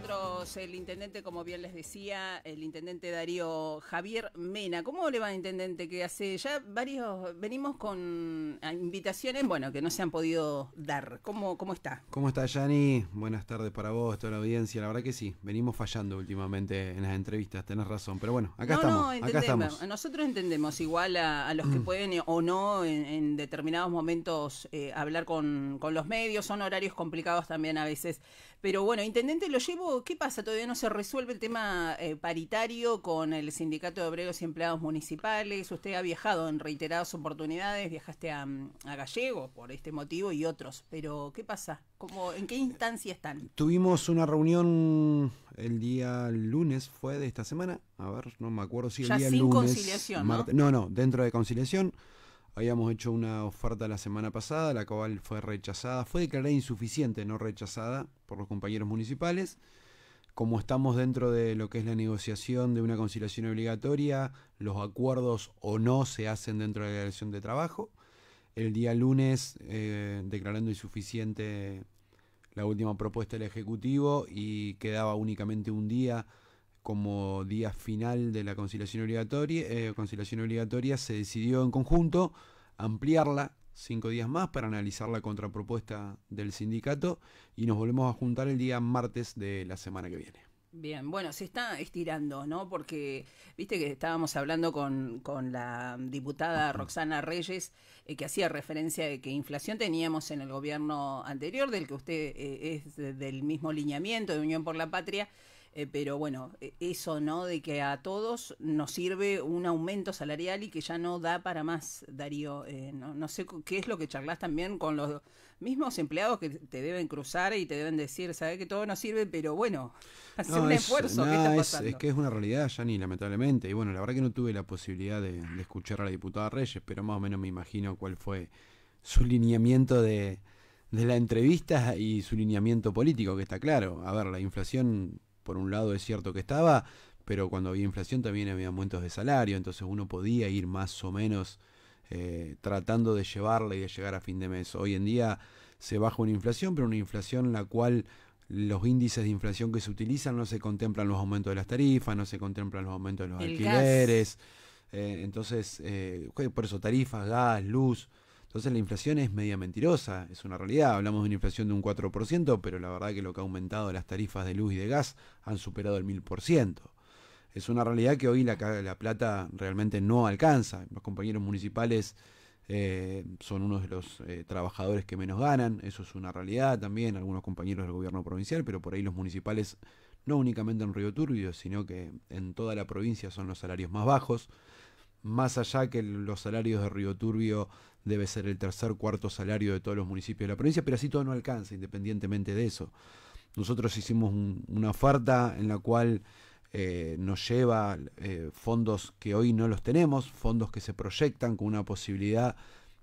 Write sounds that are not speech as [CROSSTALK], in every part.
nosotros el intendente, como bien les decía, el intendente Darío Javier Mena. ¿Cómo le va, intendente? Que hace ya varios, venimos con ah, invitaciones, bueno, que no se han podido dar. ¿Cómo, cómo está? ¿Cómo está, Yani? Buenas tardes para vos, toda la audiencia. La verdad que sí, venimos fallando últimamente en las entrevistas, tenés razón. Pero bueno, acá estamos. No, entendemos. Nosotros entendemos igual a, los que mm. pueden o no en, determinados momentos eh, hablar con, con los medios. Son horarios complicados también a veces. Pero bueno, intendente, lo llevo. ¿Qué pasa? Todavía no se resuelve el tema eh, paritario con el Sindicato de Obreros y Empleados Municipales. Usted ha viajado en reiteradas oportunidades, viajaste mm, a, Gallego por este motivo y otros. Pero ¿qué pasa? ¿Cómo, ¿En qué instancia están? Tuvimos una reunión el día lunes, fue de esta semana. A ver, no me acuerdo si el ya día sin lunes. conciliación. ¿no? no, no, dentro de conciliación. Habíamos hecho una oferta la semana pasada, la cual fue rechazada, fue declarada insuficiente, no rechazada por los compañeros municipales. Como estamos dentro de lo que es la negociación de una conciliación obligatoria, los acuerdos o no se hacen dentro de la relación de trabajo. El día lunes, eh, declarando insuficiente la última propuesta del Ejecutivo y quedaba únicamente un día como día final de la conciliación obligatoria, eh, conciliación obligatoria se decidió en conjunto ampliarla cinco días más para analizar la contrapropuesta del sindicato y nos volvemos a juntar el día martes de la semana que viene. Bien, bueno, se está estirando, ¿no? Porque, viste que estábamos hablando con, la diputada Roxana Reyes, eh, que hacía referencia de que inflación teníamos en el gobierno anterior, del que usted eh, es del mismo lineamiento de Unión por la Patria, eh, pero bueno, e, eso, ¿no? De que a todos nos sirve un aumento salarial y que ya no da para más, Darío. Eh, no, sé qué es lo que charlas también con los mismos empleados que te deben cruzar y te deben decir, ¿sabes que todo nos sirve? Pero bueno, [LAUGHS] hacer un esfuerzo. está pasando? Es, que es una realidad, Yanni, lamentablemente. Y bueno, la verdad que no tuve la posibilidad de, escuchar a la diputada Reyes, pero más o menos me imagino cuál fue su lineamiento de, de la entrevista y su lineamiento político, que está claro. A ver, la inflación por un lado es cierto que estaba, pero cuando había inflación también había aumentos de salario, entonces uno podía ir más o menos eh, tratando de llevarla y de llegar a fin de mes. Hoy en día se baja una inflación, pero una inflación en la cual los índices de inflación que se utilizan no se contemplan los aumentos de las tarifas, no se contemplan los aumentos de los alquileres. Eh, entonces, eh, por eso tarifas, gas, luz, entonces la inflación es media mentirosa, es una realidad. Hablamos de una inflación de un 4%, pero la verdad que lo que ha aumentado las tarifas de luz y de gas han superado el 1000%. Es una realidad que hoy la, plata realmente no alcanza. Los compañeros municipales eh, son unos de los eh, trabajadores que menos ganan, eso es una realidad también, algunos compañeros del gobierno provincial, pero por ahí los municipales, no únicamente en Río Turbio, sino que en toda la provincia son los salarios más bajos, más allá que los salarios de Río Turbio debe ser el tercer cuarto salario de todos los municipios de la provincia, pero así todo no alcanza, independientemente de eso. Nosotros hicimos una oferta en la cual eh, nos lleva eh, fondos que hoy no los tenemos, fondos que se proyectan con una posibilidad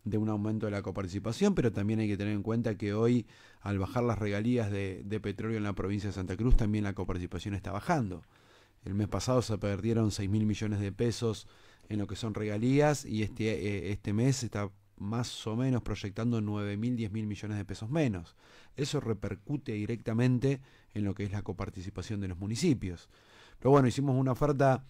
de un aumento de la coparticipación, pero también hay que tener en cuenta que hoy, al bajar las regalías de, petróleo en la provincia de Santa Cruz, también la coparticipación está bajando. El mes pasado se perdieron 6 mil millones de pesos en lo que son regalías y este, eh, este mes está más o menos proyectando 9.000, 10.000 millones de pesos menos. Eso repercute directamente en lo que es la coparticipación de los municipios. Pero bueno, hicimos una oferta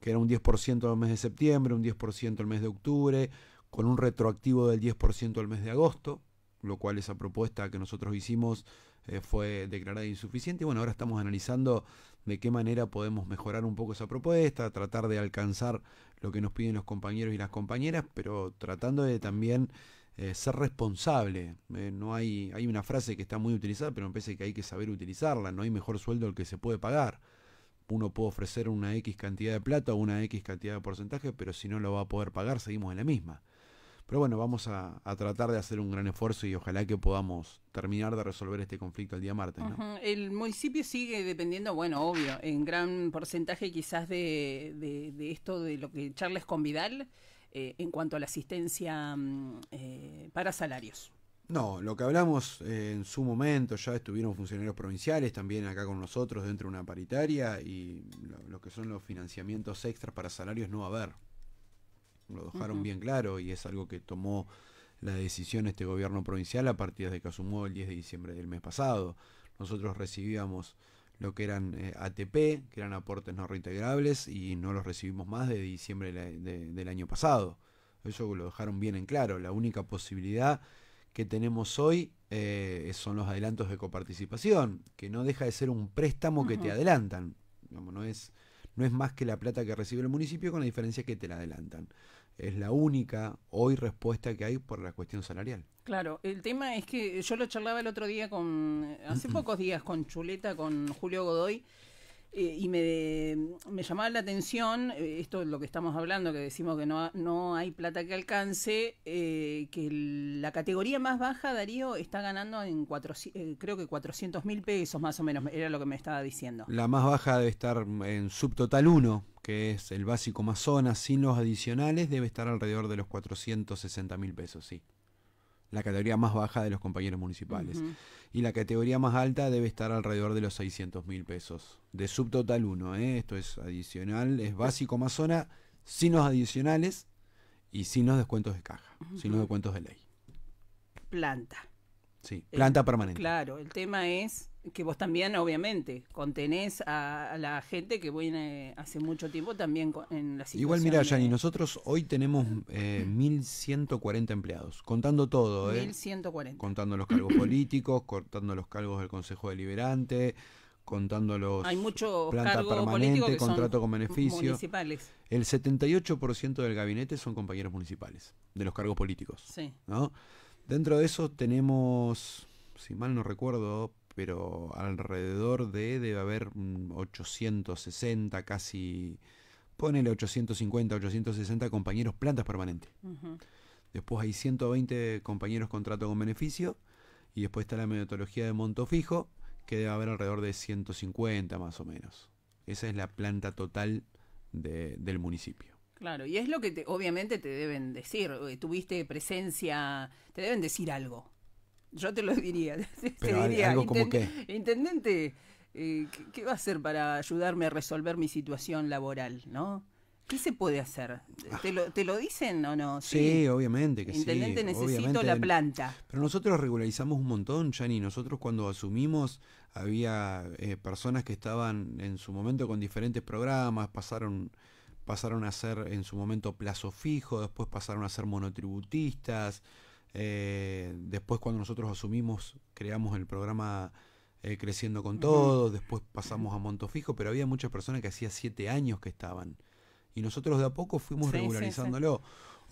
que era un 10% al mes de septiembre, un 10% al mes de octubre, con un retroactivo del 10% al mes de agosto lo cual esa propuesta que nosotros hicimos eh, fue declarada insuficiente. Bueno, ahora estamos analizando de qué manera podemos mejorar un poco esa propuesta, tratar de alcanzar lo que nos piden los compañeros y las compañeras, pero tratando de también eh, ser responsable. Eh, no hay, hay una frase que está muy utilizada, pero me parece que hay que saber utilizarla. No hay mejor sueldo el que se puede pagar. Uno puede ofrecer una X cantidad de plata o una X cantidad de porcentaje, pero si no lo va a poder pagar, seguimos en la misma. Pero bueno, vamos a, tratar de hacer un gran esfuerzo y ojalá que podamos terminar de resolver este conflicto el día martes. El municipio sigue dependiendo, bueno, obvio, en gran porcentaje quizás de, esto de lo que charles con Vidal eh, en cuanto a la asistencia mm, eh, para salarios. No, lo que hablamos eh, en su momento, ya estuvieron funcionarios provinciales también acá con nosotros dentro de una paritaria y lo que son los financiamientos extras para salarios no va a haber. Lo dejaron bien claro y es algo que tomó la decisión este gobierno provincial a partir de que asumó el 10 de diciembre del mes pasado. Nosotros recibíamos lo que eran eh, ATP, que eran aportes no reintegrables, y no los recibimos más desde diciembre del año pasado. Eso lo dejaron bien en claro. La única posibilidad que tenemos hoy eh, son los adelantos de coparticipación, que no deja de ser un préstamo que te adelantan. no, es, no es más que la plata que recibe el municipio con la diferencia que te la adelantan es la única hoy respuesta que hay por la cuestión salarial. Claro, el tema es que yo lo charlaba el otro día con, hace pocos días con Chuleta, con Julio Godoy, eh, y me, me, llamaba la atención, eh, esto es lo que estamos hablando, que decimos que no, no hay plata que alcance, eh, que la categoría más baja, Darío, está ganando en cuatro, creo que 400 mil pesos más o menos, era lo que me estaba diciendo. La más baja debe estar en subtotal 1, que es el básico más zona, sin los adicionales, debe estar alrededor de los 460 mil pesos, sí la categoría más baja de los compañeros municipales. Y la categoría más alta debe estar alrededor de los 600 mil pesos. De subtotal 1, ¿eh? esto es adicional, es básico más zona, sin los adicionales y sin los descuentos de caja, sin los descuentos de ley. Planta. Sí, eh, planta permanente. Claro, el tema es que vos también, obviamente, contenés a, la gente que viene hace mucho tiempo también en la situación. Igual, mira, Yanni, nosotros hoy tenemos 1.140 eh, empleados, contando todo, ¿eh? 1.140. Contando los cargos políticos, contando los cargos del Consejo Deliberante, contando los. Hay muchos cargos permanente, que contrato con beneficio. Municipales. El 78% del gabinete son compañeros municipales, de los cargos políticos. Sí. ¿no? Dentro de eso tenemos, si mal no recuerdo, pero alrededor de debe haber 860, mm, casi, ponele 850, 860 compañeros plantas permanentes. Después hay 120 compañeros contrato con beneficio y después está la metodología de monto fijo, que debe haber alrededor de 150 más o menos. Esa es la planta total del municipio. Claro, y es lo que obviamente te deben decir, eh, tuviste presencia, te deben decir algo. Yo te lo diría. te diría, intendente, ¿qué, va a hacer para ayudarme a resolver mi situación laboral, no? ¿Qué se puede hacer? Ah. ¿Te lo, te lo dicen o no? Sí, obviamente que Intendente, necesito la planta. Pero nosotros regularizamos un montón, Jani Nosotros cuando asumimos había eh, personas que estaban en su momento con diferentes programas, pasaron pasaron a ser en su momento plazo fijo, después pasaron a ser monotributistas, eh, después cuando nosotros asumimos, creamos el programa eh, Creciendo con Todos, después pasamos a monto fijo, pero había muchas personas que hacía siete años que estaban. Y nosotros de a poco fuimos regularizándolo.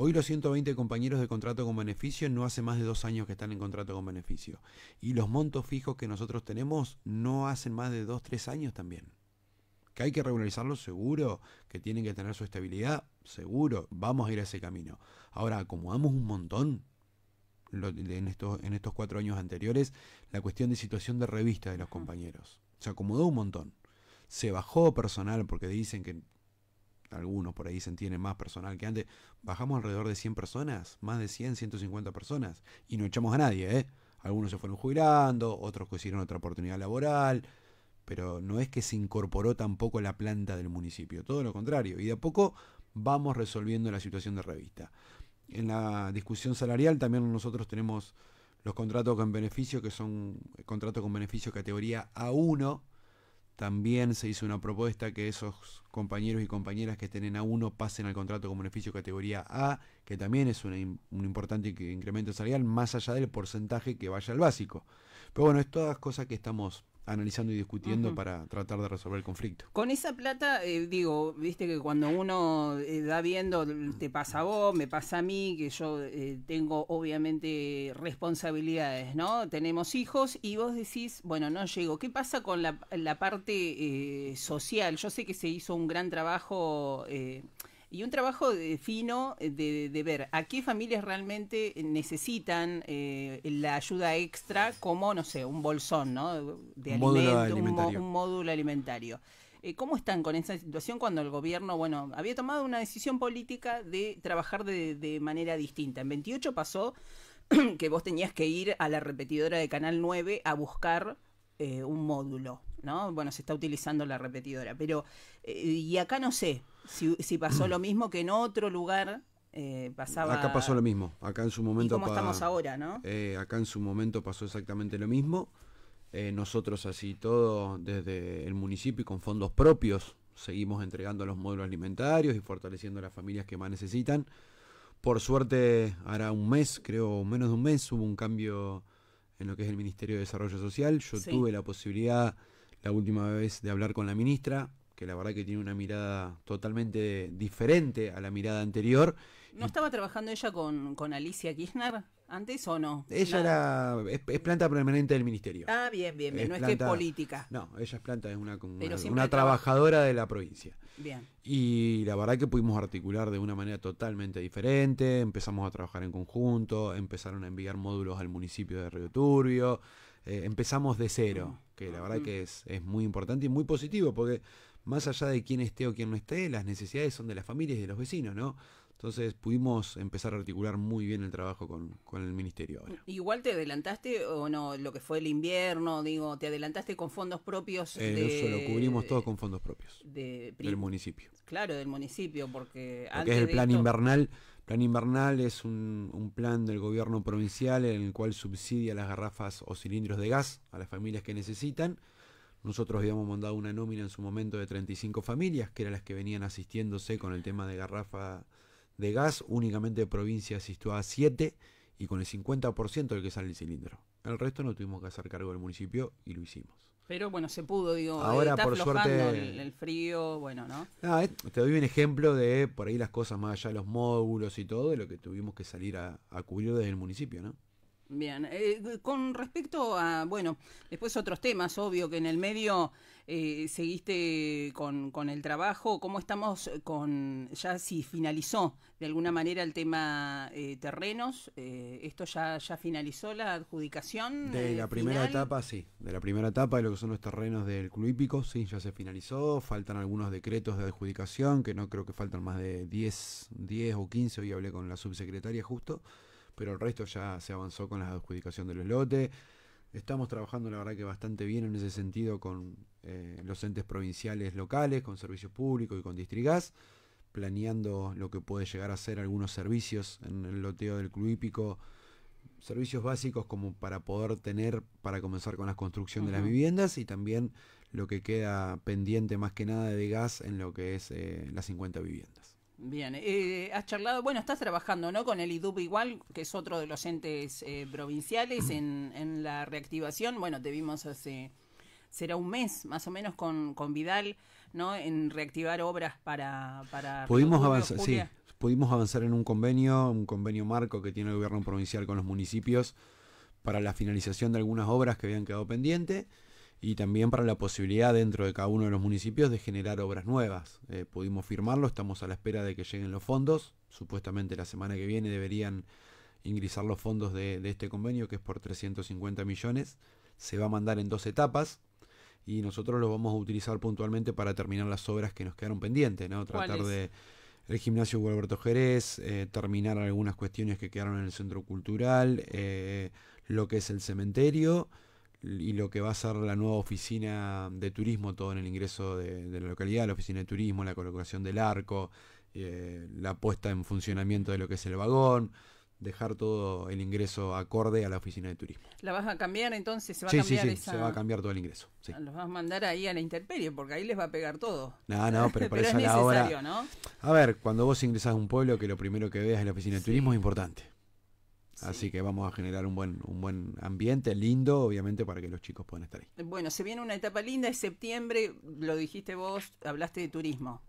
Hoy los 120 compañeros de contrato con beneficio no hace más de dos años que están en contrato con beneficio. Y los montos fijos que nosotros tenemos no hacen más de dos, tres años también. Que hay que regularizarlo seguro, que tienen que tener su estabilidad, seguro, vamos a ir a ese camino. Ahora, acomodamos un montón en, estos, en estos cuatro años anteriores, la cuestión de situación de revista de los compañeros. Se acomodó un montón. Se bajó personal porque dicen que algunos por ahí dicen tienen más personal que antes. Bajamos alrededor de 100 personas, más de 100, 150 personas. Y no echamos a nadie, ¿eh? Algunos se fueron jubilando, otros consiguieron otra oportunidad laboral. Pero no es que se incorporó tampoco la planta del municipio, todo lo contrario. Y de a poco vamos resolviendo la situación de revista en la discusión salarial también nosotros tenemos los contratos con beneficio, que son eh, contratos con beneficio categoría A1. También se hizo una propuesta que esos compañeros y compañeras que estén en A1 pasen al contrato con beneficio categoría A, que también es un importante incremento salarial, más allá del porcentaje que vaya al básico. Pero bueno, es todas cosas que estamos analizando y discutiendo para tratar de resolver el conflicto. Con esa plata, eh, digo, viste que cuando uno eh, da viendo, te pasa a vos, me pasa a mí, que yo eh, tengo obviamente responsabilidades, ¿no? Tenemos hijos y vos decís, bueno, no llego. ¿Qué pasa con la, la parte eh, social? Yo sé que se hizo un gran trabajo y un trabajo fino eh, de, ver a qué familias realmente necesitan eh, la ayuda extra, como, no sé, un bolsón, ¿no? De un módulo alimentario. Un, módulo alimentario. Eh, ¿Cómo están con esa situación cuando el gobierno, bueno, había tomado una decisión política de trabajar de, manera distinta? En 28 pasó [CLEARS THROAT] que vos tenías que ir a la repetidora de Canal 9 a buscar un módulo, ¿no? Bueno, se está utilizando la repetidora, pero y acá no sé si, pasó mm. lo mismo que en otro lugar. Eh, pasaba... Acá pasó lo mismo. Acá en su momento. estamos ahora, no? Eh, acá en su momento pasó exactamente lo mismo. Eh, nosotros, así todo, desde el municipio y con fondos propios, seguimos entregando los módulos alimentarios y fortaleciendo a las familias que más necesitan. Por suerte, hará un mes, creo, menos de un mes, hubo un cambio en lo que es el Ministerio de Desarrollo Social. Yo tuve la posibilidad la última vez de hablar con la ministra que la verdad que tiene una mirada totalmente diferente a la mirada anterior. ¿No estaba trabajando ella con, Alicia Kirchner antes o no? Ella es, planta permanente del ministerio. Ah, bien, bien, bien. no es que política. No, ella es planta, es una, una, trabajadora de la provincia. Bien. Y la verdad que pudimos articular de una manera totalmente diferente, empezamos a trabajar en conjunto, empezaron a enviar módulos al municipio de Río Turbio, eh, empezamos de cero, mm. que la verdad mm. que es, es muy importante y muy positivo porque más allá de quién esté o quién no esté, las necesidades son de las familias y de los vecinos, ¿no? Entonces pudimos empezar a articular muy bien el trabajo con, con, el ministerio Igual te adelantaste o no, lo que fue el invierno, digo, te adelantaste con fondos propios. eso eh, lo cubrimos todo con fondos propios del municipio. Claro, del municipio, porque... es el plan invernal. invernal. Plan invernal es un, un plan del gobierno provincial en el cual subsidia las garrafas o cilindros de gas a las familias que necesitan nosotros habíamos mandado una nómina en su momento de 35 familias, que eran las que venían asistiéndose con el tema de garrafa de gas. Únicamente provincia asistió a 7 y con el 50% del que sale el cilindro. El resto no tuvimos que hacer cargo del municipio y lo hicimos. Pero bueno, se pudo, digo. Eh, Ahora, por suerte. El, frío, bueno, ¿no? Ah, eh, te doy un ejemplo de por ahí las cosas más allá, los módulos y todo, de lo que tuvimos que salir a cubrir desde el municipio, ¿no? Bien, eh, con respecto a, bueno, después otros temas, obvio que en el medio eh, seguiste con, el trabajo, ¿cómo estamos con, ya si finalizó de alguna manera el tema eh, terrenos? ¿Esto ya, ya finalizó la adjudicación? De la primera etapa, sí, de la primera etapa de lo que son los terrenos del Club Hípico, sí, ya se finalizó, faltan algunos decretos de adjudicación, que no creo que faltan más de 10, 10 o 15, hoy hablé con la subsecretaria justo pero el resto ya se avanzó con la adjudicación del lote. Estamos trabajando, la verdad, que bastante bien en ese sentido con eh, los entes provinciales locales, con servicios públicos y con Distrigas, planeando lo que puede llegar a ser algunos servicios en el loteo del club hípico, servicios básicos como para poder tener, para comenzar con la construcción de las viviendas y también lo que queda pendiente más que nada de gas en lo que es eh, las 50 viviendas. Bien, eh, has charlado, bueno, estás trabajando, ¿no? Con el IDUP igual, que es otro de los entes eh, provinciales en, en, la reactivación. Bueno, te vimos hace, será un mes más o menos con, con Vidal, ¿no? En reactivar obras para... para Pudimos avanzar, sí, pudimos avanzar en un convenio, un convenio marco que tiene el gobierno provincial con los municipios para la finalización de algunas obras que habían quedado pendientes y también para la posibilidad dentro de cada uno de los municipios de generar obras nuevas. Eh, pudimos firmarlo, estamos a la espera de que lleguen los fondos, supuestamente la semana que viene deberían ingresar los fondos de, este convenio que es por 350 millones, se va a mandar en dos etapas, y nosotros lo vamos a utilizar puntualmente para terminar las obras que nos quedaron pendientes, Tratar de el gimnasio Gualberto Jerez, eh, terminar algunas cuestiones que quedaron en el centro cultural, eh, lo que es el cementerio y lo que va a ser la nueva oficina de turismo, todo en el ingreso de, la localidad, la oficina de turismo, la colocación del arco, eh, la puesta en funcionamiento de lo que es el vagón, dejar todo el ingreso acorde a la oficina de turismo. ¿La vas a cambiar entonces? ¿Se va a cambiar sí, sí, se va a cambiar todo el ingreso. Los vas a mandar ahí a la interperio porque ahí les va a pegar todo. No, no, pero [LAUGHS] para es ¿no? A ver, cuando vos ingresas a un pueblo que lo primero que veas es la oficina de turismo es importante. Así que vamos a generar un buen, un buen ambiente lindo, obviamente, para que los chicos puedan estar ahí. Bueno, se viene una etapa linda, es septiembre, lo dijiste vos, hablaste de turismo.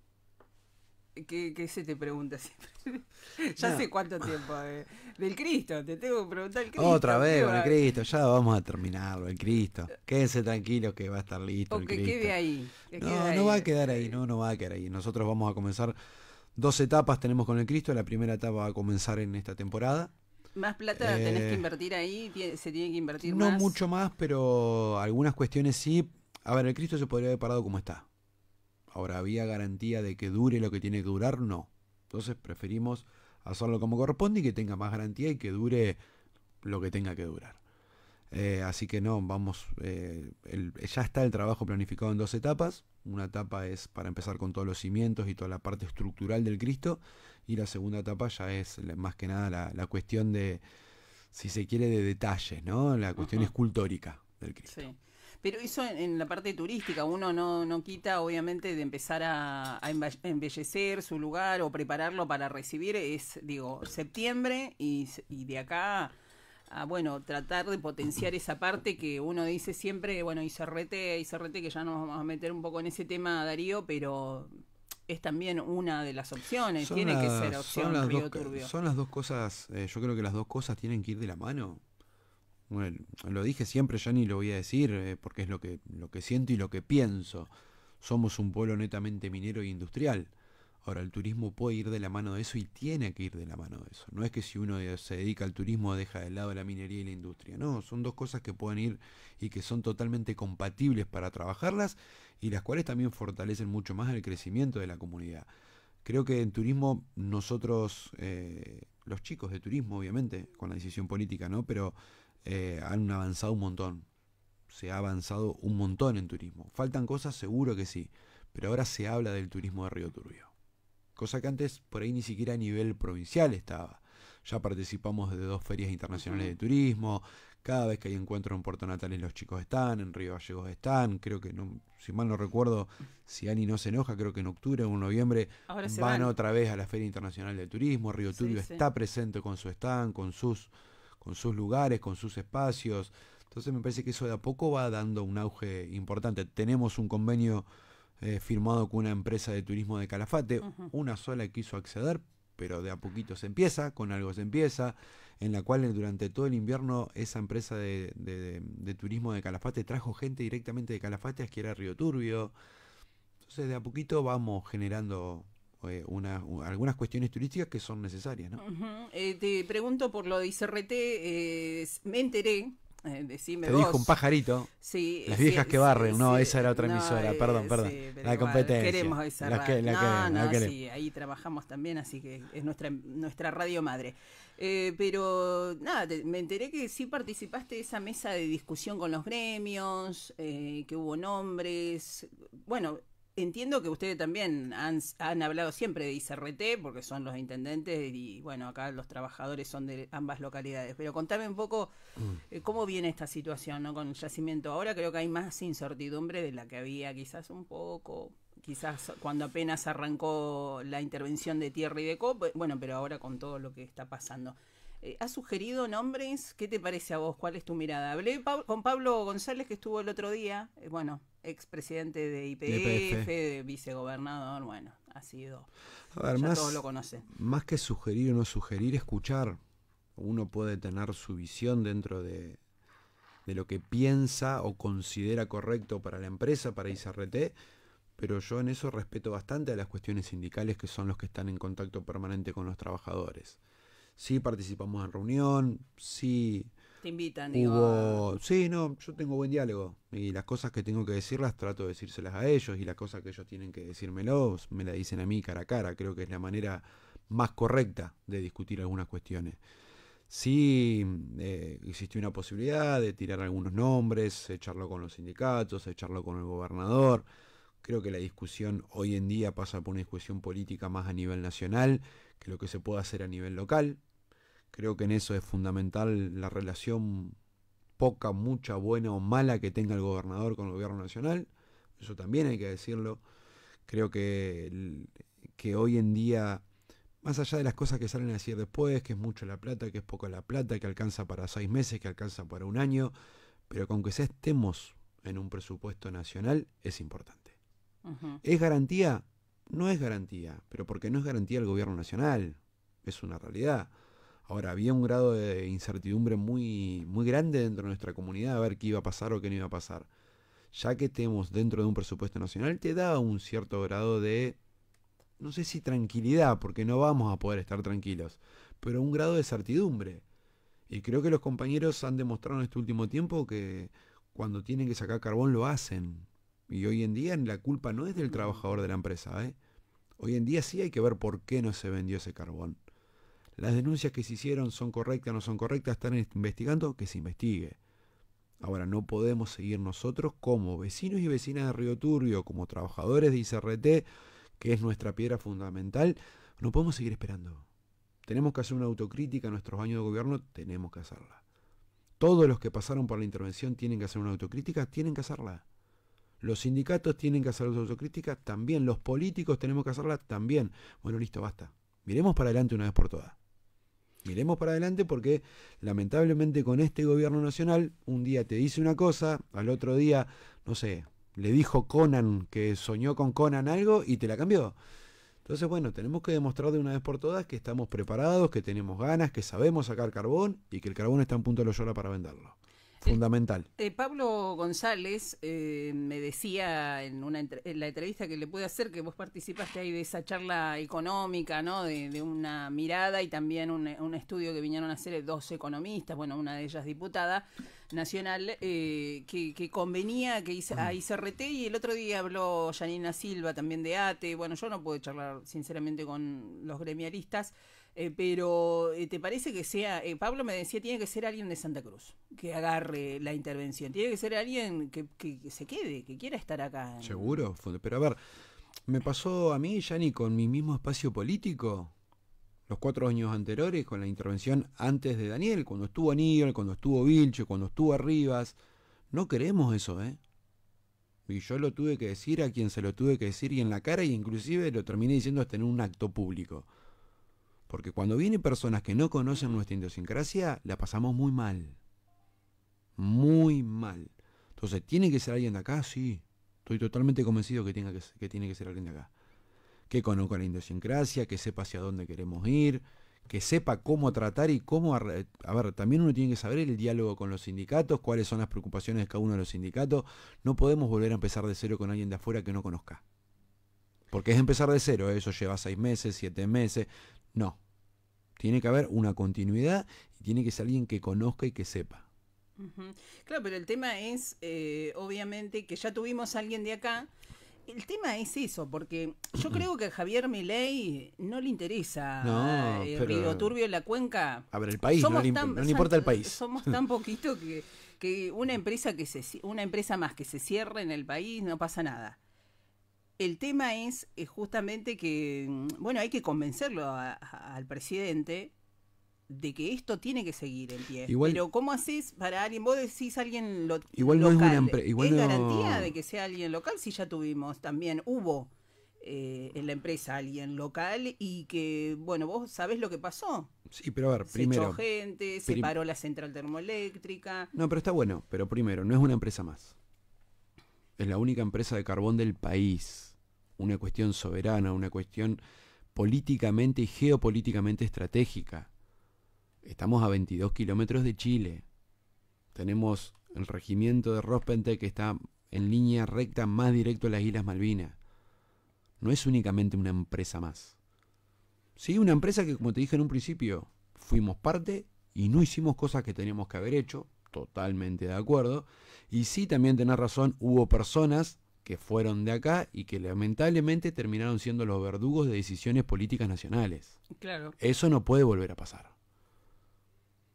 ¿Qué, se te pregunta siempre? [LAUGHS] ya sé cuánto tiempo. Eh, del Cristo, te tengo que preguntar el Cristo. Otra vez con el Cristo, ya vamos a terminarlo, el Cristo. Quédense tranquilo que va a estar listo. O que quede ahí. no, no va a quedar ahí, no, no va a quedar ahí. Nosotros vamos a comenzar dos etapas tenemos con el Cristo. La primera etapa va a comenzar en esta temporada. ¿Más plata tenés que eh, invertir ahí? ¿Se tiene que invertir no más? No mucho más, pero algunas cuestiones sí. A ver, el Cristo se podría haber parado como está. Ahora, ¿había garantía de que dure lo que tiene que durar? No. Entonces preferimos hacerlo como corresponde y que tenga más garantía y que dure lo que tenga que durar. Eh, así que no, vamos, eh, ya está el trabajo planificado en dos etapas. Una etapa es para empezar con todos los cimientos y toda la parte estructural del Cristo y la segunda etapa ya es más que nada la, la cuestión de, si se quiere, de detalles, ¿no? La cuestión escultórica del Cristo. Sí. Pero eso en, la parte turística, uno no, no quita, obviamente, de empezar a, embellecer su lugar o prepararlo para recibir. Es, digo, septiembre y, y de acá a, bueno, tratar de potenciar esa parte que uno dice siempre, bueno, y cerrete, y cerrete, que ya nos vamos a meter un poco en ese tema, Darío, pero es también una de las opciones, tiene que ser opción Río Turbio. Son las dos cosas, eh, yo creo que las dos cosas tienen que ir de la mano. Bueno, lo dije siempre, ya ni lo voy a decir, eh, porque es lo que, lo que siento y lo que pienso. Somos un pueblo netamente minero e industrial. Ahora, el turismo puede ir de la mano de eso y tiene que ir de la mano de eso. No es que si uno se dedica al turismo deja de lado la minería y la industria. No, son dos cosas que pueden ir y que son totalmente compatibles para trabajarlas y las cuales también fortalecen mucho más el crecimiento de la comunidad. Creo que en turismo nosotros, eh, los chicos de turismo obviamente, con la decisión política, ¿no? Pero eh, han avanzado un montón. Se ha avanzado un montón en turismo. Faltan cosas, seguro que sí. Pero ahora se habla del turismo de Río Turbio cosa que antes por ahí ni siquiera a nivel provincial estaba. Ya participamos de dos ferias internacionales de turismo, cada vez que hay encuentro en Puerto Natales los chicos están, en Río Gallegos están, creo que, no, si mal no recuerdo, si Ani no se enoja, creo que en octubre o en noviembre van, otra vez a la Feria Internacional de Turismo, Río Turbio está presente con su stand, con sus, con sus lugares, con sus espacios, entonces me parece que eso de a poco va dando un auge importante. Tenemos un convenio eh, firmado con una empresa de turismo de Calafate, una sola quiso acceder, pero de a poquito se empieza, con algo se empieza, en la cual durante todo el invierno esa empresa de, turismo de Calafate trajo gente directamente de Calafate a esquiar Río Turbio. Entonces de a poquito vamos generando eh, algunas cuestiones turísticas que son necesarias. ¿no? Eh, te pregunto por lo de ICRT, me enteré eh, te dijo un pajarito. Sí, las viejas que barren. no, esa era otra emisora. Eh, perdón, perdón. la competencia. la que, ahí trabajamos también, así que es nuestra, nuestra radio madre. Eh, pero nada, me enteré que sí participaste de esa mesa de discusión con los gremios, que hubo nombres. Bueno, entiendo que ustedes también han, hablado siempre de ICRT, porque son los intendentes y bueno, acá los trabajadores son de ambas localidades. Pero contame un poco mm. eh, cómo viene esta situación con el yacimiento. Ahora creo que hay más incertidumbre de la que había quizás un poco, quizás cuando apenas arrancó la intervención de tierra y de COP, bueno, pero ahora con todo lo que está pasando. ¿Has eh, ha sugerido nombres. ¿Qué te parece a vos? ¿Cuál es tu mirada? Hablé con Pablo González, que estuvo el otro día, bueno, eh, bueno, expresidente de IPF, vicegobernador, bueno, ha sido. A ya más, todos lo conocen. Más que sugerir o no sugerir, escuchar. Uno puede tener su visión dentro de, de lo que piensa o considera correcto para la empresa, para ICRT, pero yo en eso respeto bastante a las cuestiones sindicales que son los que están en contacto permanente con los trabajadores sí participamos en reunión, sí... Te invitan, digo. Sí, no, yo tengo buen diálogo y las cosas que tengo que decirlas trato de decírselas a ellos y las cosas que ellos tienen que decírmelo me la dicen a mí cara a cara, creo que es la manera más correcta de discutir algunas cuestiones. Sí, eh, existe una posibilidad de tirar algunos nombres, echarlo con los sindicatos, echarlo con el gobernador. Creo que la discusión hoy en día pasa por una discusión política más a nivel nacional que lo que se puede hacer a nivel local. Creo que en eso es fundamental la relación poca, mucha, buena o mala que tenga el gobernador con el gobierno nacional. Eso también hay que decirlo. Creo que, que hoy en día, más allá de las cosas que salen a decir después, que es mucho la plata, que es poca la plata, que alcanza para seis meses, que alcanza para un año, pero con que estemos en un presupuesto nacional es importante. ¿Es garantía? No es garantía, pero porque no es garantía el gobierno nacional, es una realidad. Ahora, había un grado de incertidumbre muy, muy grande dentro de nuestra comunidad a ver qué iba a pasar o qué no iba a pasar. Ya que estemos dentro de un presupuesto nacional, te da un cierto grado de, no sé si tranquilidad, porque no vamos a poder estar tranquilos, pero un grado de certidumbre. Y creo que los compañeros han demostrado en este último tiempo que cuando tienen que sacar carbón lo hacen. Y hoy en día la culpa no es del trabajador de la empresa. ¿eh? Hoy en día sí hay que ver por qué no se vendió ese carbón las denuncias que se hicieron son correctas, no son correctas, están investigando, que se investigue. Ahora, no podemos seguir nosotros como vecinos y vecinas de Río Turbio, como trabajadores de ICRT, que es nuestra piedra fundamental, no podemos seguir esperando. Tenemos que hacer una autocrítica a nuestros años de gobierno, tenemos que hacerla. Todos los que pasaron por la intervención tienen que hacer una autocrítica, tienen que hacerla. Los sindicatos tienen que hacer una autocrítica, también. Los políticos tenemos que hacerla, también. Bueno, listo, basta. Miremos para adelante una vez por todas miremos para adelante porque lamentablemente con este gobierno nacional un día te dice una cosa, al otro día, no sé, le dijo Conan que soñó con Conan algo y te la cambió. Entonces, bueno, tenemos que demostrar de una vez por todas que estamos preparados, que tenemos ganas, que sabemos sacar carbón y que el carbón está en punto de loyola para venderlo. Fundamental. Eh, Pablo González eh, me decía en, la entrevista que le pude hacer que vos participaste ahí de esa charla económica, ¿no? De, una mirada y también un, estudio que vinieron a hacer dos economistas, bueno, una de ellas diputada nacional, eh, que, convenía que a ICRT y el otro día habló Janina Silva también de ATE. Bueno, yo no puedo charlar sinceramente con los gremialistas. Eh, pero eh, te parece que sea, eh, Pablo me decía, tiene que ser alguien de Santa Cruz que agarre la intervención, tiene que ser alguien que, se quede, que quiera estar acá. Seguro, pero a ver, me pasó a mí, Yanni, con mi mismo espacio político, los cuatro años anteriores, con la intervención antes de Daniel, cuando estuvo Aníbal, cuando estuvo Vilche, cuando estuvo Arribas, no queremos eso, ¿eh? Y yo lo tuve que decir a quien se lo tuve que decir y en la cara, y e inclusive lo terminé diciendo hasta en un acto público. Porque cuando vienen personas que no conocen nuestra idiosincrasia, la pasamos muy mal. Muy mal. Entonces, ¿tiene que ser alguien de acá? Sí. Estoy totalmente convencido que, tiene que ser alguien de acá. Que conozca la idiosincrasia, que sepa hacia dónde queremos ir, que sepa cómo tratar y cómo... A ver, también uno tiene que saber el diálogo con los sindicatos, cuáles son las preocupaciones de cada uno de los sindicatos. No podemos volver a empezar de cero con alguien de afuera que no conozca. Porque es empezar de cero, ¿eh? eso lleva seis meses, siete meses. No. Tiene que haber una continuidad y tiene que ser alguien que conozca y que sepa. Claro, pero el tema es, eh, obviamente, que ya tuvimos a alguien de acá. El tema es eso, porque yo [CLEARS THROAT] creo que a Javier Milei no le interesa no, eh, Río Turbio, la cuenca. A ver, el país, no, le, importa el país. Somos [LAUGHS] tan poquito que, que una empresa que se una empresa más que se cierre en el país no pasa nada. El tema es, eh, justamente que, mm, bueno, hay que convencerlo al presidente de que esto tiene que seguir en pie. Pero ¿cómo haces para alguien? Vos decís alguien lo, igual No es, una igual ¿Es garantía de que sea alguien local si ya tuvimos también, hubo eh, en la empresa alguien local y que, bueno, vos sabés lo que pasó. Sí, pero a ver, se primero... gente, se paró la central termoeléctrica. No, pero está bueno. Pero primero, no es una empresa más. Es la única empresa de carbón del país una cuestión soberana, una cuestión políticamente y geopolíticamente estratégica. Estamos a 22 kilómetros de Chile. Tenemos el regimiento de Rospente que está en línea recta más directo a las Islas Malvinas. No es únicamente una empresa más. Sí, una empresa que, como te dije en un principio, fuimos parte y no hicimos cosas que teníamos que haber hecho, totalmente de acuerdo. Y sí, también tenés razón, hubo personas que fueron de acá y que lamentablemente terminaron siendo los verdugos de decisiones políticas nacionales. Claro. Eso no puede volver a pasar.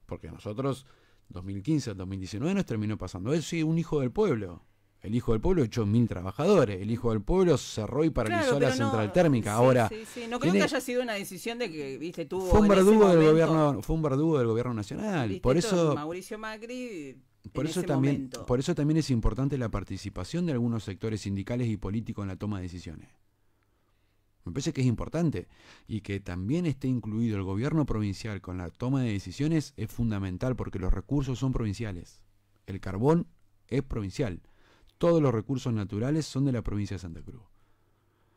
Porque nosotros, 2015, 2019, nos terminó pasando Es Sí, un hijo del pueblo. El hijo del pueblo echó mil trabajadores. El hijo del pueblo cerró y paralizó la central térmica. Ahora. Sí, sí. No creo que haya sido una decisión de que, viste, tuvo. Fue un verdugo, del, gobierno, fue un verdugo del gobierno nacional. Por eso. Mauricio Macri por eso, también, es importante la participación de algunos sectores sindicales y políticos en la toma de decisiones. Me parece que es importante y que también esté incluido el gobierno provincial con la toma de decisiones es fundamental porque los recursos son provinciales. El carbón es provincial. Todos los recursos naturales son de la provincia de Santa Cruz.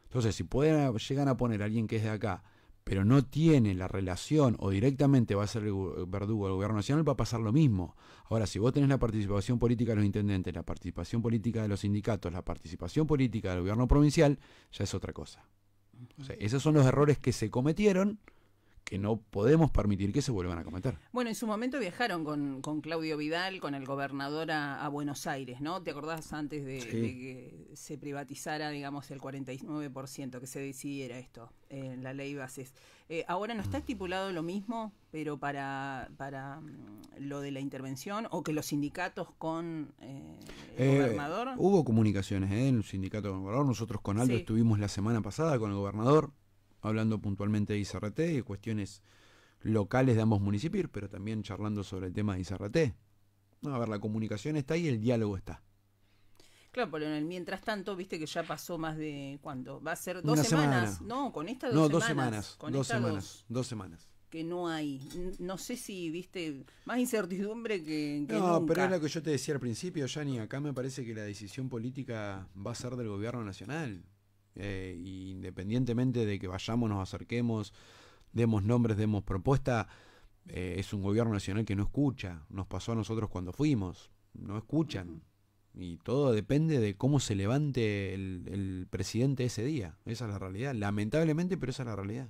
Entonces, si pueden, llegan a poner a alguien que es de acá pero no tiene la relación o directamente va a ser el eh, verdugo del gobierno nacional, va a pasar lo mismo. Ahora, si vos tenés la participación política de los intendentes, la participación política de los sindicatos, la participación política del gobierno provincial, ya es otra cosa. esos son los errores que se cometieron que no podemos permitir que se vuelvan a comentar. Bueno, en su momento viajaron con, Claudio Vidal, con el gobernador a, Buenos Aires, ¿no? ¿Te acordás antes de, que se privatizara, digamos, el 49%, que se decidiera esto en la ley bases? Eh, ahora no está mm. estipulado lo mismo, pero para, para mm, lo de la intervención o que los sindicatos con eh, el eh, gobernador. Hubo comunicaciones en el sindicato el gobernador, nosotros con Aldo estuvimos la semana pasada con el gobernador hablando puntualmente de ICRT y cuestiones locales de ambos municipios, pero también charlando sobre el tema de ICRT. a ver, la comunicación está ahí, el diálogo está. Claro, pero en el mientras tanto, viste que ya pasó más de. ¿cuándo? Va a ser dos semanas. No, con estas dos no, semanas. semanas. dos semanas. Dos, semanas. Que no hay. No sé si, viste, más incertidumbre que. que no, pero es lo que yo te decía al principio, Yanni. Acá me parece que la decisión política va a ser del gobierno nacional. Eh, independientemente de que vayamos, nos acerquemos, demos nombres, demos propuesta, eh, es un gobierno nacional que no escucha. Nos pasó a nosotros cuando fuimos, no escuchan. Y todo depende de cómo se levante el, presidente ese día. Esa es la realidad. Lamentablemente, pero esa es la realidad.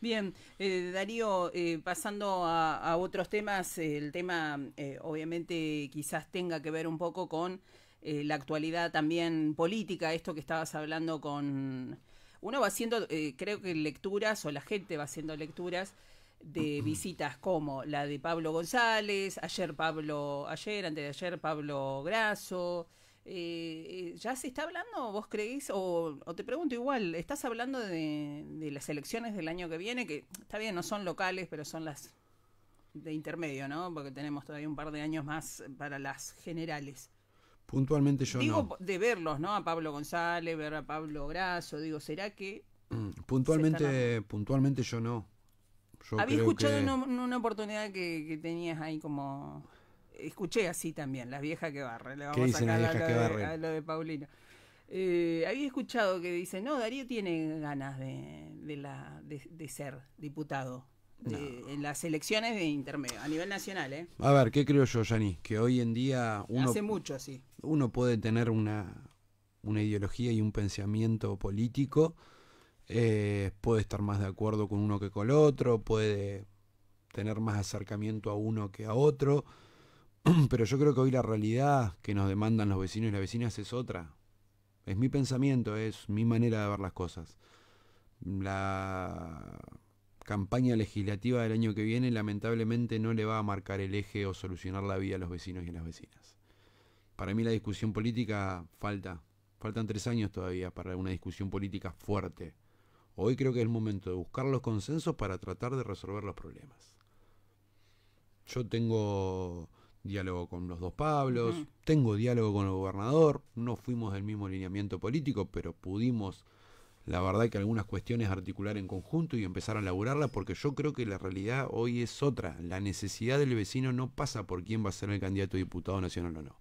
Bien, eh, Darío, pasando a, otros temas, el tema obviamente quizás tenga que ver un poco con eh, la actualidad también política, esto que estabas hablando con... Uno va haciendo, eh, creo que lecturas, o la gente va haciendo lecturas de visitas como la de Pablo González, ayer Pablo, ayer, antes de ayer Pablo Graso eh, eh, ¿Ya se está hablando, vos creéis? O, o te pregunto igual, ¿estás hablando de, de, las elecciones del año que viene? Que está bien, no son locales, pero son las de intermedio, ¿no? Porque tenemos todavía un par de años más para las generales. Puntualmente yo no. digo, de verlos, ¿no? A Pablo González, ver a Pablo Grasso, digo, ¿será que...? Mm, puntualmente, puntualmente yo no. Había escuchado en una, oportunidad que, tenías ahí como escuché así también, las viejas que barren. Le vamos a sacar a lo, de, a lo, de, Paulino. Eh, había escuchado que dicen, no, Darío tiene ganas de, la, de ser diputado en las elecciones de intermedio, a nivel nacional. ¿eh? A ver, ¿qué creo yo, Yanni? Que hoy en día uno... Hace mucho así. Uno puede tener una, ideología y un pensamiento político, eh, puede estar más de acuerdo con uno que con el otro, puede tener más acercamiento a uno que a otro, [CLEARS THROAT] pero yo creo que hoy la realidad que nos demandan los vecinos y las vecinas es otra. Es mi pensamiento, es mi manera de ver las cosas. La campaña legislativa del año que viene lamentablemente no le va a marcar el eje o solucionar la vida a los vecinos y las vecinas. Para mí la discusión política falta, faltan tres años todavía para una discusión política fuerte. Hoy creo que es el momento de buscar los consensos para tratar de resolver los problemas. Yo tengo diálogo con los dos Pablos, tengo diálogo con el gobernador, no fuimos del mismo lineamiento político, pero pudimos la verdad que algunas cuestiones articular en conjunto y empezar a elaborarla porque yo creo que la realidad hoy es otra. La necesidad del vecino no pasa por quién va a ser el candidato a diputado nacional o no.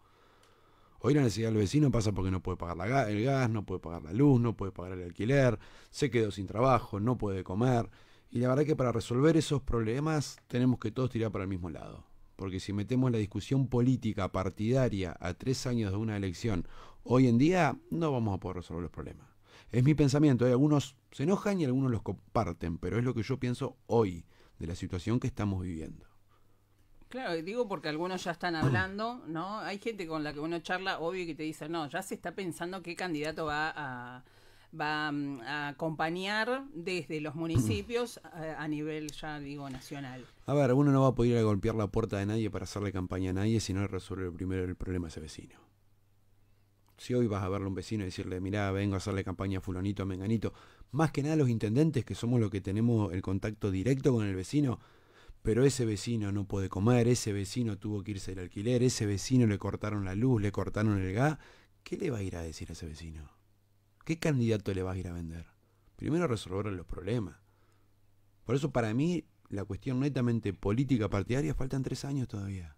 Hoy la necesidad del vecino pasa porque no puede pagar la, el gas, no puede pagar la luz, no puede pagar el alquiler, se quedó sin trabajo, no puede comer. Y la verdad que para resolver esos problemas tenemos que todos tirar para el mismo lado. Porque si metemos la discusión política partidaria a tres años de una elección, hoy en día no vamos a poder resolver los problemas. Es mi pensamiento, hay eh. algunos se enojan y algunos los comparten, pero es lo que yo pienso hoy de la situación que estamos viviendo. Claro, digo porque algunos ya están [CLEARS THROAT] hablando, ¿no? Hay gente con la que uno charla, obvio, que te dice, no, ya se está pensando qué candidato va a, mm, acompañar desde los [CLEARS THROAT] municipios a, nivel, ya digo, nacional. A ver, uno no va a poder ir a golpear la puerta de nadie para hacerle campaña a nadie si no resuelve primero el problema a ese vecino. Si hoy vas a verle a un vecino y decirle, mirá, vengo a hacerle campaña a fulonito, a menganito, más que nada los intendentes, que somos los que tenemos el contacto directo con el vecino, pero ese vecino no puede comer, ese vecino tuvo que irse del alquiler, ese vecino le cortaron la luz, le cortaron el gas, ¿qué le va a ir a decir a ese vecino? ¿Qué candidato le vas a ir a vender? Primero resolver los problemas. Por eso para mí la cuestión netamente política partidaria faltan tres años todavía.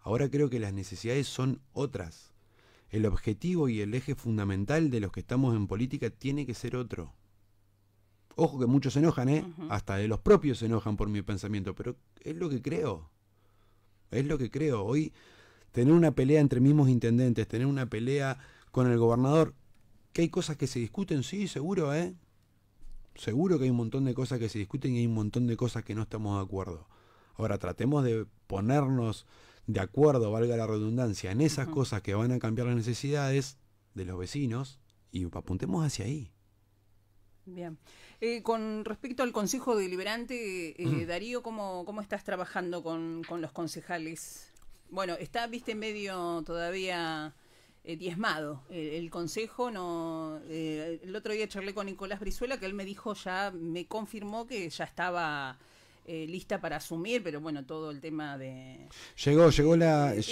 Ahora creo que las necesidades son otras el objetivo y el eje fundamental de los que estamos en política tiene que ser otro. Ojo que muchos se enojan, ¿eh? Hasta de los propios se enojan por mi pensamiento, pero es lo que creo. Es lo que creo. Hoy tener una pelea entre mismos intendentes, tener una pelea con el gobernador, que hay cosas que se discuten, sí, seguro, ¿eh? Seguro que hay un montón de cosas que se discuten y hay un montón de cosas que no estamos de acuerdo. Ahora tratemos de ponernos de acuerdo, valga la redundancia, en esas cosas que van a cambiar las necesidades de los vecinos y apuntemos hacia ahí. Bien. Eh, con respecto al Consejo Deliberante, eh, Darío, ¿cómo, ¿cómo estás trabajando con, con, los concejales? Bueno, está, viste, medio todavía eh, diezmado el, Consejo. no El otro día charlé con Nicolás Brizuela, que él me dijo ya, me confirmó que ya estaba eh, lista para asumir, pero bueno, todo el tema de... Llegó, llegó la... Eh, de,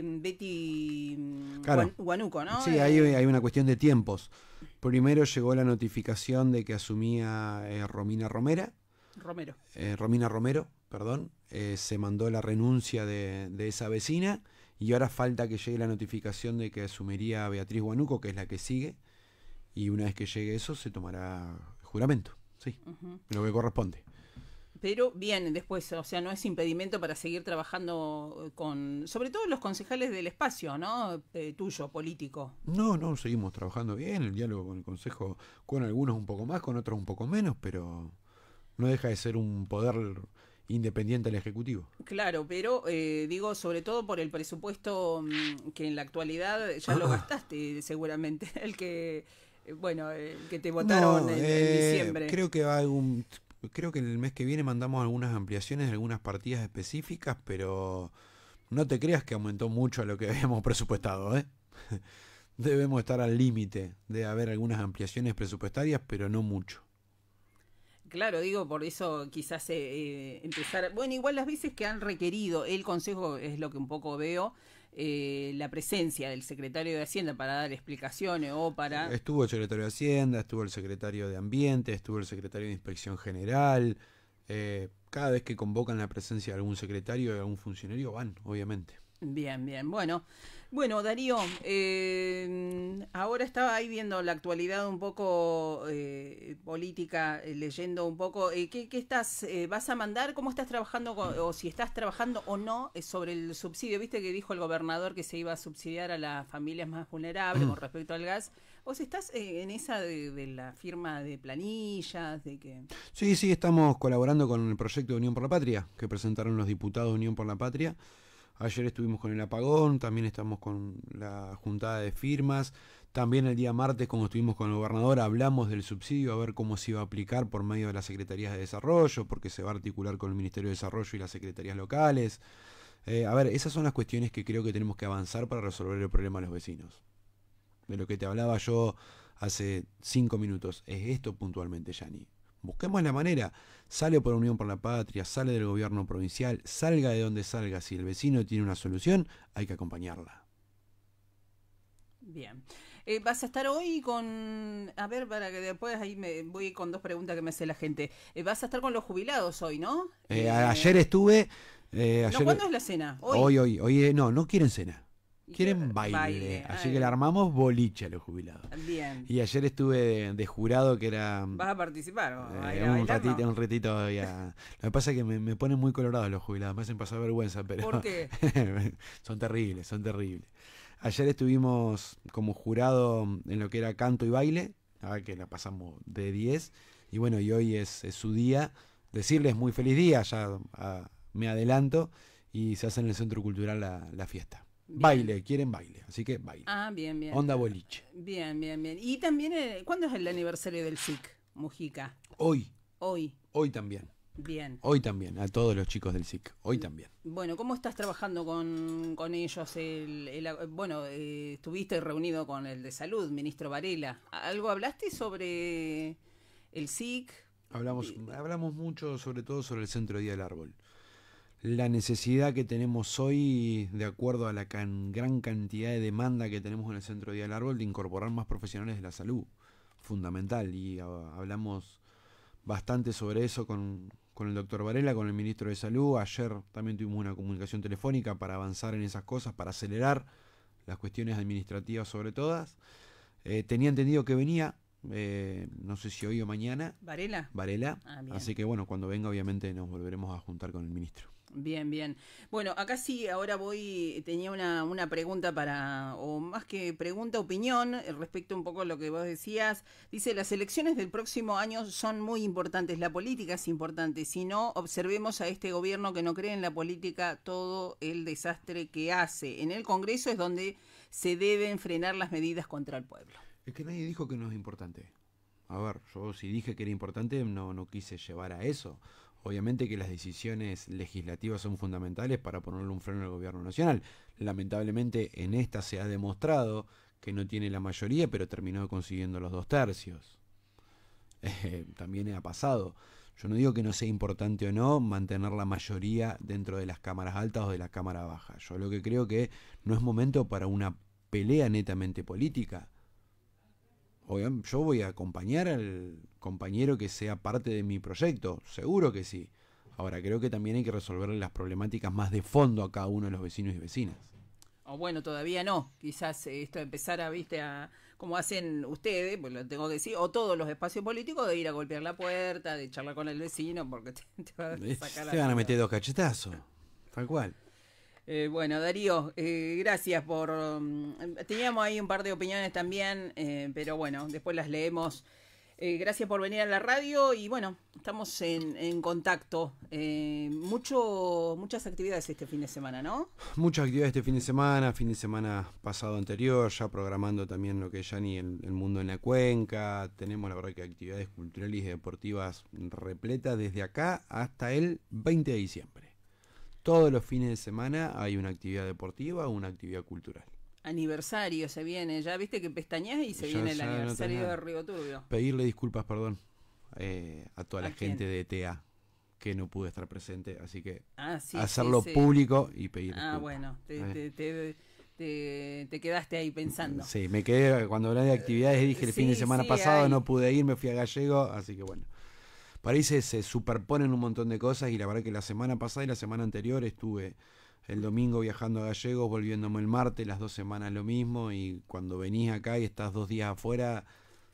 llegó. Betty mm, Guanuco, ¿no? Sí, eh, hay, una cuestión de tiempos. Primero llegó la notificación de que asumía Romina Romera. Romero. Romina Romero, perdón. se mandó la renuncia de, esa vecina y ahora falta que llegue la notificación de que asumiría Beatriz Guanuco, que es la que sigue. Y una vez que llegue eso, se tomará juramento. Sí, lo que corresponde pero bien, después, o sea, no es impedimento para seguir trabajando eh, con, sobre todo los concejales del espacio, ¿no? Eh, tuyo, político. No, no, seguimos trabajando bien, el diálogo con el Consejo, con algunos un poco más, con otros un poco menos, pero no deja de ser un poder independiente el Ejecutivo. Claro, pero eh, digo, sobre todo por el presupuesto mm, que en la actualidad ya lo ah. gastaste seguramente, [LAUGHS] el que, bueno, el que te votaron en, diciembre. Creo que va algún... Creo que en el mes que viene mandamos algunas ampliaciones, de algunas partidas específicas, pero no te creas que aumentó mucho a lo que [LAUGHS] habíamos presupuestado. ¿eh? [LAUGHS] Debemos estar al límite de haber algunas ampliaciones presupuestarias, pero no mucho. Claro, digo, por eso quizás eh, eh, empezar. Bueno, igual las veces que han requerido el Consejo, es lo que un poco veo, eh, la presencia del secretario de Hacienda para dar explicaciones o para... Eh, estuvo el secretario de Hacienda, estuvo el secretario de Ambiente, estuvo el secretario de Inspección General. Eh, cada vez que convocan la presencia de algún secretario o algún funcionario van, obviamente. Bien, bien. Bueno, bueno, Darío, eh, ahora estaba ahí viendo la actualidad un poco eh, política, eh, leyendo un poco. ¿qué, estás? ¿Vas a mandar? ¿Cómo estás trabajando o si estás trabajando o no sobre el subsidio? Viste que dijo el gobernador que se iba a subsidiar a las familias más vulnerables con mm. respecto al gas. o si estás en esa de, la firma de planillas? de que Sí, sí, estamos colaborando con el proyecto de Unión por la Patria que presentaron los diputados de Unión por la Patria. Ayer estuvimos con el apagón, también estamos con la juntada de firmas. También el día martes, cuando estuvimos con el gobernador, hablamos del subsidio, a ver cómo se iba a aplicar por medio de las secretarías de desarrollo, porque se va a articular con el Ministerio de Desarrollo y las secretarías locales. Eh, a ver, esas son las cuestiones que creo que tenemos que avanzar para resolver el problema de los vecinos. De lo que te hablaba yo hace cinco minutos. Es esto puntualmente, Yanni. Busquemos la manera. Sale por Unión por la Patria, sale del gobierno provincial, salga de donde salga. Si el vecino tiene una solución, hay que acompañarla. Bien. Eh, vas a estar hoy con. A ver, para que después ahí me voy con dos preguntas que me hace la gente. Eh, vas a estar con los jubilados hoy, ¿no? Eh, ayer estuve. ¿Cuándo es la cena? Hoy, hoy, hoy. hoy no, no quieren cena. Quieren baile, así que le armamos boliche a los jubilados. Bien. Y ayer estuve de, jurado que era... ¿Vas a participar? Eh, un, ratito, un ratito Lo que pasa es que me, ponen muy colorados los jubilados, me hacen pasar vergüenza, pero... ¿Por qué? [LAUGHS] son terribles, son terribles. Ayer estuvimos como jurado en lo que era canto y baile, ahora que la pasamos de 10, y bueno, y hoy es, su día. Decirles muy feliz día, ya ah, me adelanto, y se hace en el Centro Cultural la fiesta. Baile, quieren baile, así que baile. Ah, bien, bien. Onda boliche. Bien, bien, bien. Y también, eh, ¿cuándo es el aniversario del SIC, Mujica? Hoy. Hoy. Hoy también. Bien. Hoy también, a todos los chicos del SIC, hoy mm. también. Bueno, ¿cómo estás trabajando con, ellos? bueno, eh, estuviste reunido con el de salud, ministro Varela. ¿Algo hablaste sobre el SIC? Hablamos, hablamos mucho, sobre todo sobre el Centro Día del Árbol la necesidad que tenemos hoy, de acuerdo a la gran cantidad de demanda que tenemos en el Centro de Día del Árbol, de incorporar más profesionales de la salud. Fundamental. Y hablamos bastante sobre eso con, con el doctor Varela, con el ministro de Salud. Ayer también tuvimos una comunicación telefónica para avanzar en esas cosas, para acelerar las cuestiones administrativas sobre todas. Eh, tenía entendido que venía, eh, no sé si hoy o mañana. Varela. Varela. Ah, Así que bueno, cuando venga obviamente nos volveremos a juntar con el ministro. Bien, bien. Bueno, acá sí, ahora voy, tenía una, una pregunta para, o más que pregunta, opinión eh, respecto un poco a lo que vos decías. Dice, las elecciones del próximo año son muy importantes, la política es importante, si no, observemos a este gobierno que no cree en la política todo el desastre que hace. En el Congreso es donde se deben frenar las medidas contra el pueblo. Es que nadie dijo que no es importante. A ver, yo si dije que era importante, no, no quise llevar a eso. Obviamente que las decisiones legislativas son fundamentales para ponerle un freno al gobierno nacional. Lamentablemente en esta se ha demostrado que no tiene la mayoría, pero terminó consiguiendo los dos tercios. [LAUGHS] Eh, también ha pasado. Yo no digo que no sea importante o no mantener la mayoría dentro de las cámaras altas o de la cámara baja. Yo lo que creo que no es momento para una pelea netamente política. yo voy a acompañar al, compañero que sea parte de mi proyecto, seguro que sí. Ahora, creo que también hay que resolver las problemáticas más de fondo a cada uno de los vecinos y vecinas. O bueno, todavía no. Quizás eh, esto empezar viste, a, como hacen ustedes, pues lo tengo que decir, o todos los espacios políticos, de ir a golpear la puerta, de charlar con el vecino, porque [LAUGHS] te, a sacar van a, meter dos cachetazos, tal cual. Eh, bueno, Darío, eh, gracias por... Mm, teníamos ahí un par de opiniones también, pero bueno, después las leemos. Eh, gracias por venir a la radio y bueno, estamos en, contacto. Eh, mucho, muchas actividades este fin de semana, ¿no? Muchas actividades este fin de semana, fin de semana pasado anterior, ya programando también lo que es Yanni, el, mundo en la cuenca. Tenemos la verdad que actividades culturales y deportivas repletas desde acá hasta el 20 de diciembre. Todos los fines de semana hay una actividad deportiva una actividad cultural. Aniversario se viene, ya viste que pestañas y se viene el aniversario de Río Turbio. Pedirle disculpas, perdón, eh, a toda la gente de ETA que no pude estar presente, así que ah, hacerlo público y pedir. Ah, bueno, eh. te, quedaste ahí pensando. Sí, me quedé cuando hablé de actividades, dije el fin de semana pasado no pude ir, me fui a Gallego, así que bueno. Parece se superponen un montón de cosas y la verdad que la semana pasada y la semana anterior estuve el domingo viajando a Gallegos, volviéndome el martes, las dos semanas lo mismo, y cuando venís acá y estás dos días afuera,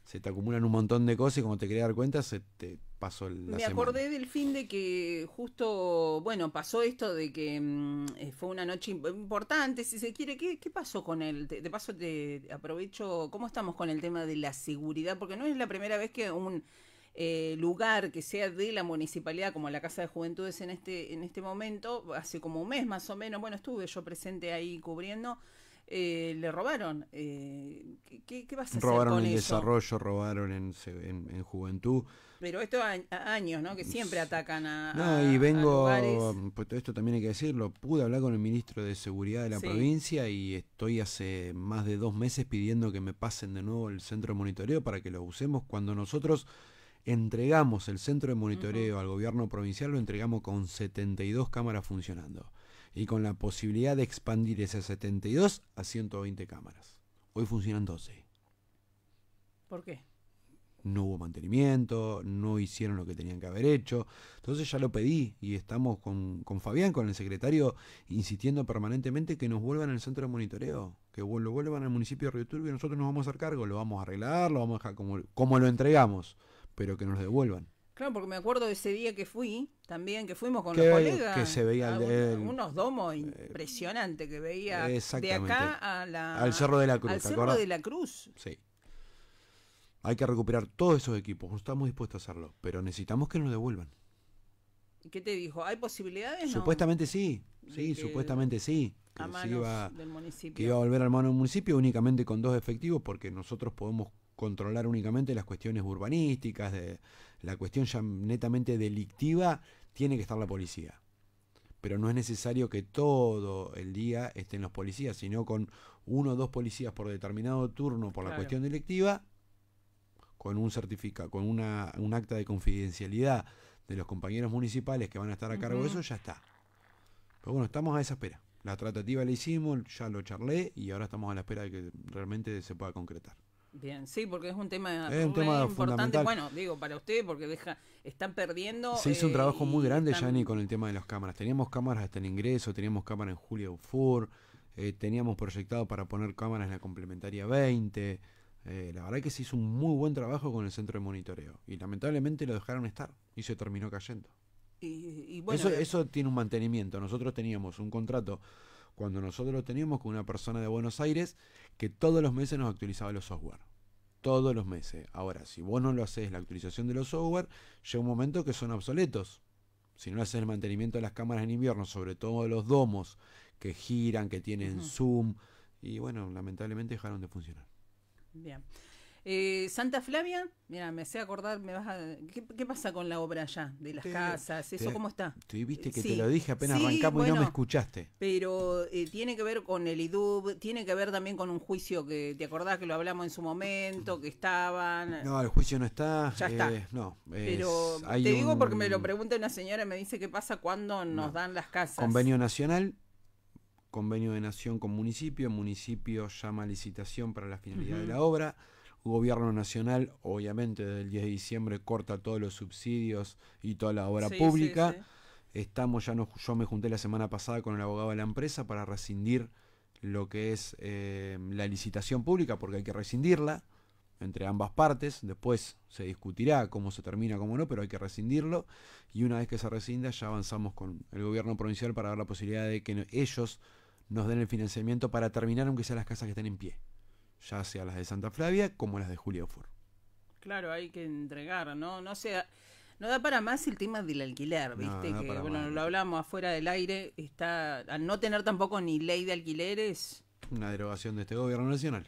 se te acumulan un montón de cosas y como te querés dar cuenta, se te pasó el... Me acordé del fin de que justo, bueno, pasó esto de que mm, eh, fue una noche importante, si se quiere, ¿qué, qué pasó con él? De paso, te aprovecho, ¿cómo estamos con el tema de la seguridad? Porque no es la primera vez que un eh, lugar que sea de la municipalidad, como la Casa de Juventudes en este, en este momento, hace como un mes más o menos, bueno, estuve yo presente ahí cubriendo, eh, le robaron. Eh, ¿qué, ¿qué, vas a robaron hacer con en desarrollo, robaron en, en, juventud. Pero esto años, ¿no? Que siempre atacan a. No, y vengo. Pues esto también hay que decirlo. Pude hablar con el ministro de Seguridad de la provincia y estoy hace más de dos meses pidiendo que me pasen de nuevo el centro de monitoreo para que lo usemos cuando nosotros entregamos el centro de monitoreo al gobierno provincial, lo entregamos con 72 cámaras funcionando y con la posibilidad de expandir esas 72 a 120 cámaras. Hoy funcionan 12. ¿Por qué? No hubo mantenimiento, no hicieron lo que tenían que haber hecho. Entonces ya lo pedí y estamos con, Fabián, con el secretario, insistiendo permanentemente que nos vuelvan al centro de monitoreo, que lo vuelvan al municipio de Río Turbio y nosotros nos vamos a hacer cargo, lo vamos a arreglar, lo vamos a dejar como, como lo entregamos pero que nos devuelvan. Claro, porque me acuerdo de ese día que fui, también que fuimos con los colegas. Que se veía unos domos eh, impresionantes que veía de acá al Cerro de la Cruz. Al Cerro de la Cruz. Sí. Hay que recuperar todos esos equipos, estamos dispuestos a hacerlo, pero necesitamos que nos devuelvan. ¿Qué te dijo? ¿Hay posibilidades? Supuestamente sí, sí, supuestamente sí. a iba, que iba a volver al mano del municipio únicamente con dos efectivos porque nosotros podemos controlar únicamente las cuestiones urbanísticas, de la cuestión ya netamente delictiva, tiene que estar la policía. Pero no es necesario que todo el día estén los policías, sino con uno o dos policías por determinado turno por la cuestión delictiva, con un certificado, con una, un acta de confidencialidad de los compañeros municipales que van a estar a cargo de eso, ya está. Pero bueno, estamos a esa espera. La tratativa la hicimos, ya lo charlé y ahora estamos a la espera de que realmente se pueda concretar. Bien, sí, porque es un tema, importante. Bueno, digo, para usted, porque deja, están perdiendo. Se hizo un eh, trabajo muy grande, están... con el tema de las cámaras. Teníamos cámaras hasta el ingreso, teníamos cámaras en Julio Four, eh, teníamos proyectado para poner cámaras en la complementaria 20. Eh, la verdad que se hizo un muy buen trabajo con el centro de monitoreo. Y lamentablemente lo dejaron estar y se terminó cayendo. bueno, eso, eso tiene un mantenimiento. Nosotros teníamos un contrato cuando nosotros lo teníamos con una persona de Buenos Aires que todos los meses nos actualizaba los software. Todos los meses. Ahora, si vos no lo haces la actualización de los software, llega un momento que son obsoletos. Si no haces el mantenimiento de las cámaras en invierno, sobre todo los domos que giran, que tienen zoom, y bueno, lamentablemente dejaron de funcionar. Bien. Eh, Santa Flavia, mira, me sé acordar, me vas ¿qué, pasa con la obra allá? De las casas, ¿eso cómo está? Te viste que te lo dije apenas y no me escuchaste. Pero eh, tiene que ver con el IDUB, tiene que ver también con un juicio que, ¿te acordás que lo hablamos en su momento, que estaban? No, el juicio no está. Ya está. Eh, no, pero te digo porque me lo pregunta una señora y me dice qué pasa cuando nos dan las casas. Convenio nacional, convenio de nación con municipio, municipio llama licitación para la finalidad de la obra, gobierno nacional, obviamente, desde el 10 de diciembre corta todos los subsidios y toda la obra pública. Estamos, ya no, yo me junté la semana pasada con el abogado de la empresa para rescindir lo que es eh, la licitación pública, porque hay que rescindirla entre ambas partes. Después se discutirá cómo se termina, cómo no, pero hay que rescindirlo. Y una vez que se rescinda, ya avanzamos con el gobierno provincial para dar la posibilidad de que ellos nos den el financiamiento para terminar, aunque sea las casas que estén en pie ya sea las de Santa Flavia como las de Julio Foro. Claro, hay que entregar, ¿no? No sea, no da para más el tema del alquiler, ¿viste? que bueno, lo hablamos afuera del aire, está al no tener tampoco ni ley de alquileres. Una derogación de este gobierno nacional.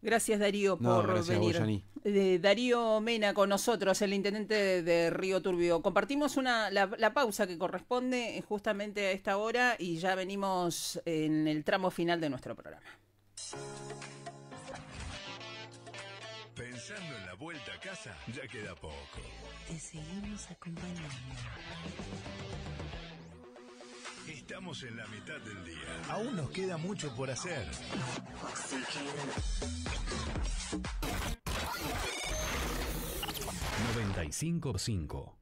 Gracias Darío no, por gracias venir. Eh, Darío Mena con nosotros, el intendente de, Río Turbio. Compartimos una, la, pausa que corresponde justamente a esta hora y ya venimos en el tramo final de nuestro programa. Pensando en la vuelta a casa, ya queda poco. Te seguimos acompañando. Estamos en la mitad del día. Aún nos queda mucho por hacer. Oxígeno. 955